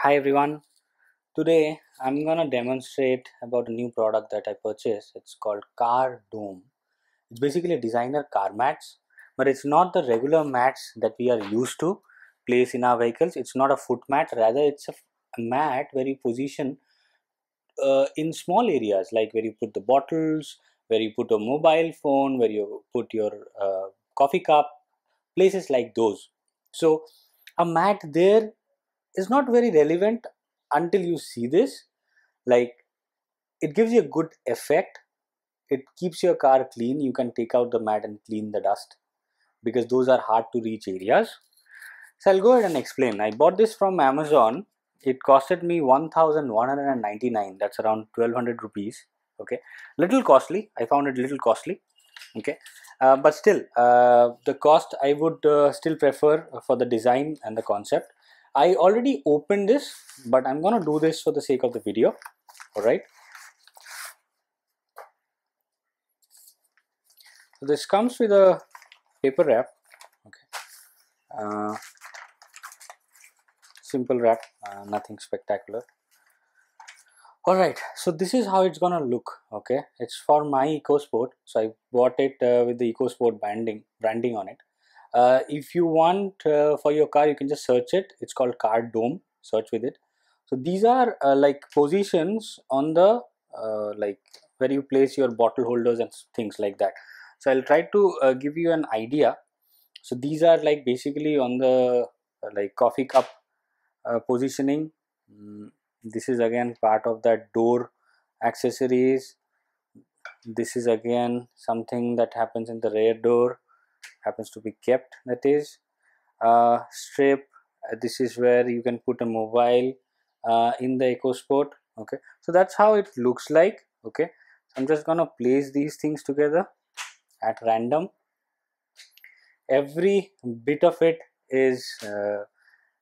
hi everyone today i'm gonna demonstrate about a new product that i purchased it's called car doom it's basically a designer car mats but it's not the regular mats that we are used to place in our vehicles it's not a foot mat rather it's a, a mat where you position uh, in small areas like where you put the bottles where you put a mobile phone where you put your uh, coffee cup places like those so a mat there is not very relevant until you see this like it gives you a good effect it keeps your car clean you can take out the mat and clean the dust because those are hard to reach areas so i'll go ahead and explain i bought this from amazon it costed me 1199 that's around 1200 rupees okay little costly i found it little costly okay uh, but still uh, the cost i would uh, still prefer for the design and the concept I already opened this, but I'm gonna do this for the sake of the video, all right? So this comes with a paper wrap, okay? Uh, simple wrap, uh, nothing spectacular. All right, so this is how it's gonna look, okay? It's for my EcoSport, so I bought it uh, with the EcoSport branding, branding on it. Uh, if you want uh, for your car, you can just search it. It's called Car Dome. Search with it. So these are uh, like positions on the uh, like where you place your bottle holders and things like that. So I'll try to uh, give you an idea. So these are like basically on the uh, like coffee cup positioning. Mm, this is again part of that door accessories. This is again something that happens in the rear door happens to be kept that is uh, strip uh, this is where you can put a mobile uh, in the EcoSport okay so that's how it looks like okay so I'm just gonna place these things together at random every bit of it is uh,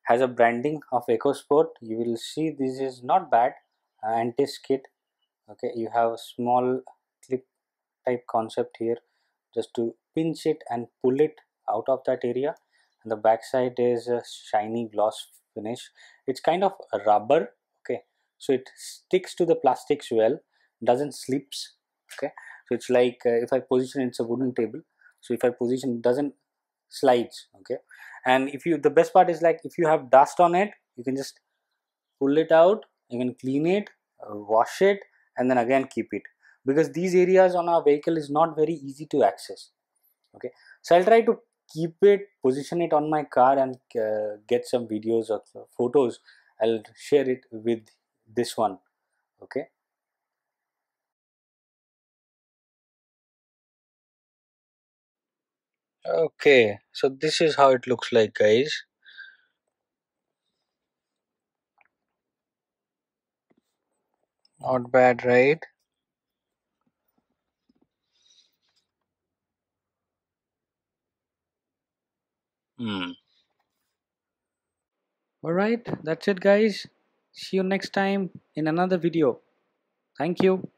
has a branding of EcoSport you will see this is not bad uh, antis kit okay you have a small clip type concept here just to pinch it and pull it out of that area and the backside is a shiny gloss finish it's kind of rubber okay so it sticks to the plastics well doesn't slips okay so it's like uh, if i position it's a wooden table so if i position doesn't slides okay and if you the best part is like if you have dust on it you can just pull it out you can clean it uh, wash it and then again keep it because these areas on our vehicle is not very easy to access okay so i'll try to keep it position it on my car and uh, get some videos or uh, photos i'll share it with this one okay okay so this is how it looks like guys not bad right Hmm. Alright, that's it guys. See you next time in another video. Thank you.